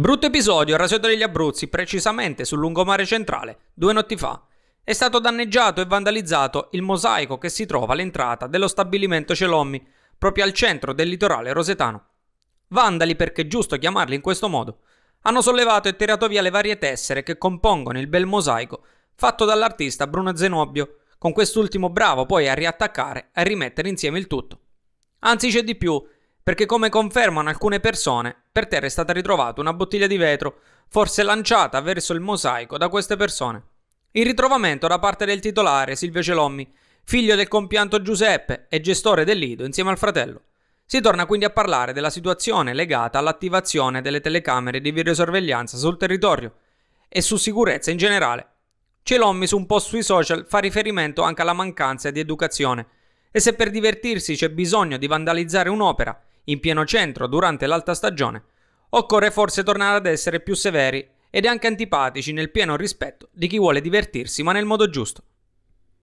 Brutto episodio al rasoio degli Abruzzi, precisamente sul lungomare centrale, due notti fa. È stato danneggiato e vandalizzato il mosaico che si trova all'entrata dello stabilimento Celommi, proprio al centro del litorale rosetano. Vandali perché è giusto chiamarli in questo modo. Hanno sollevato e tirato via le varie tessere che compongono il bel mosaico fatto dall'artista Bruno Zenobio, con quest'ultimo bravo poi a riattaccare e rimettere insieme il tutto. Anzi c'è di più, perché come confermano alcune persone, per terra è stata ritrovata una bottiglia di vetro, forse lanciata verso il mosaico da queste persone. Il ritrovamento da parte del titolare Silvio Celommi, figlio del compianto Giuseppe e gestore del Lido insieme al fratello. Si torna quindi a parlare della situazione legata all'attivazione delle telecamere di videosorveglianza sul territorio e su sicurezza in generale. Celommi su un post sui social fa riferimento anche alla mancanza di educazione e se per divertirsi c'è bisogno di vandalizzare un'opera in pieno centro durante l'alta stagione, occorre forse tornare ad essere più severi ed anche antipatici nel pieno rispetto di chi vuole divertirsi ma nel modo giusto.